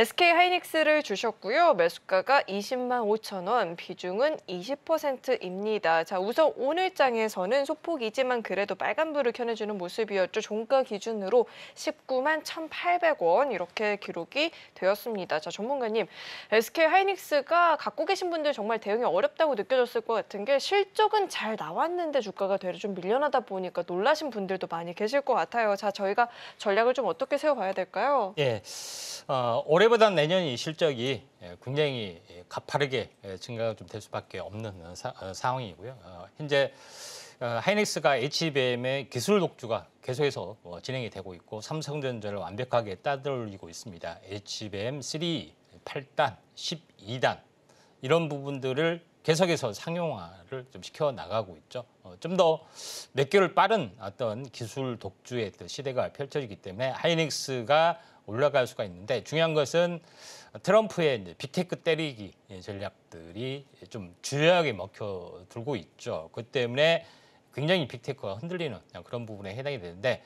SK 하이닉스를 주셨고요. 매수가가 20만 5천 원, 비중은 20%입니다. 자, 우선 오늘 장에서는 소폭이지만 그래도 빨간불을 켜내주는 모습이었죠. 종가 기준으로 19만 1,800원 이렇게 기록이 되었습니다. 자, 전문가님, SK 하이닉스가 갖고 계신 분들 정말 대응이 어렵다고 느껴졌을 것 같은 게 실적은 잘 나왔는데 주가가 되려 좀 밀려나다 보니까 놀라신 분들도 많이 계실 것 같아요. 자, 저희가 전략을 좀 어떻게 세워봐야 될까요? 예, 어, 올해 올해보다 내년이 실적이 예, 굉장히 예, 가파르게 예, 증가가 좀 될 수밖에 없는 어, 사, 어, 상황이고요. 어, 현재 하이닉스가 HBM의 기술 독주가 계속해서 진행이 되고 있고 삼성전자를 완벽하게 따돌리고 있습니다. HBM 3, 8단, 12단 이런 부분들을 계속해서 상용화를 좀 시켜 나가고 있죠. 어, 좀더 몇개월 빠른 어떤 기술 독주의 그 시대가 펼쳐지기 때문에 하이닉스가 올라갈 수가 있는데 중요한 것은 트럼프의 이제 빅테크 때리기 전략들이 좀 주요하게 먹혀들고 있죠. 그 때문에 굉장히 빅테크가 흔들리는 그런 부분에 해당이 되는데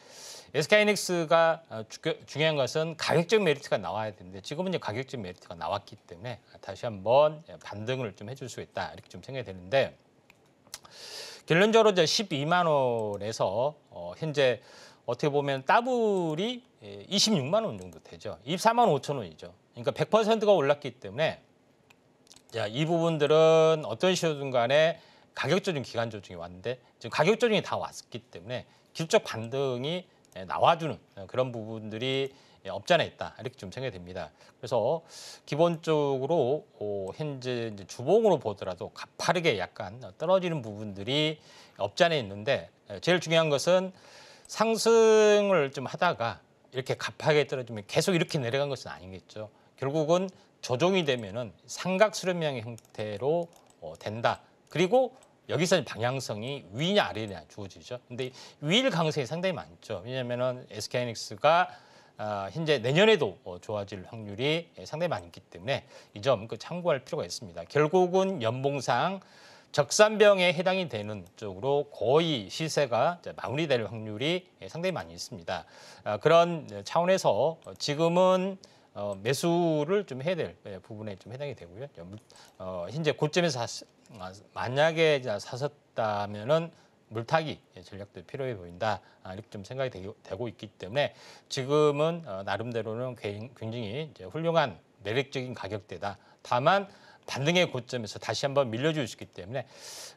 SK이닉스가 어, 중요한 것은 가격적 메리트가 나와야 되는데 지금은 이제 가격적 메리트가 나왔기 때문에 다시 한번 예, 반등을 좀 해줄 수 있다 이렇게 좀 생각이 되는데 결론적으로 이제 12만 원에서 어, 현재 어떻게 보면 따블이 26만 예, 원 정도 되죠. 24만 5천 원이죠. 그러니까 100%가 올랐기 때문에 자, 이 부분들은 어떤 시도든 간에 가격 조정, 기간 조정이 왔는데 지금 가격 조정이 다 왔기 때문에 기술적 반등이 예, 나와주는 그런 부분들이 예, 없지 않아 있다 이렇게 좀 생각이 됩니다. 그래서 기본적으로 어, 현재 주봉으로 보더라도 가파르게 약간 떨어지는 부분들이 없지 않아 있는데 예, 제일 중요한 것은 상승을 좀 하다가 이렇게 가파르게 떨어지면 계속 이렇게 내려간 것은 아니겠죠. 결국은 조정이 되면은 삼각 수렴량의 형태로 어, 된다. 그리고 여기서 방향성이 위냐 아래냐 주어지죠. 근데 위일 가능성이 상당히 많죠. 왜냐하면 SK하이닉스가 아, 현재 내년에도 어, 좋아질 확률이 상당히 많기 때문에 이 점 그 참고할 필요가 있습니다. 결국은 연봉상 적산병에 해당이 되는 쪽으로 거의 시세가 마무리될 확률이 상당히 많이 있습니다. 아, 그런 차원에서 지금은 어, 매수를 좀 해야 될 예, 부분에 좀 해당이 되고요. 어, 현재 고점에서 사, 아, 만약에 사셨다면은 물타기 예, 전략도 필요해 보인다 아, 이렇게 좀 생각이 되고 있기 때문에 지금은 어, 나름대로는 굉장히 훌륭한 매력적인 가격대다. 다만 반등의 고점에서 다시 한번 밀려줄수있기 때문에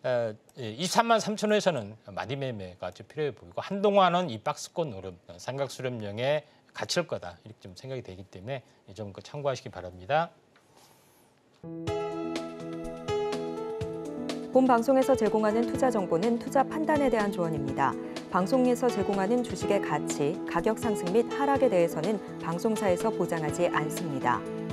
23만 어, 3천 원에서는 마디 매매가 좀 필요해 보이고 한동안은 이 박스권 흐름, 삼각 수렴령의 같이 할 거다 이렇게 좀 생각이 되기 때문에 이점 참고하시기 바랍니다. 본 방송에서 제공하는 투자 정보는 투자 판단에 대한 조언입니다. 방송에서 제공하는 주식의 가치, 가격 상승 및 하락에 대해서는 방송사에서 보장하지 않습니다.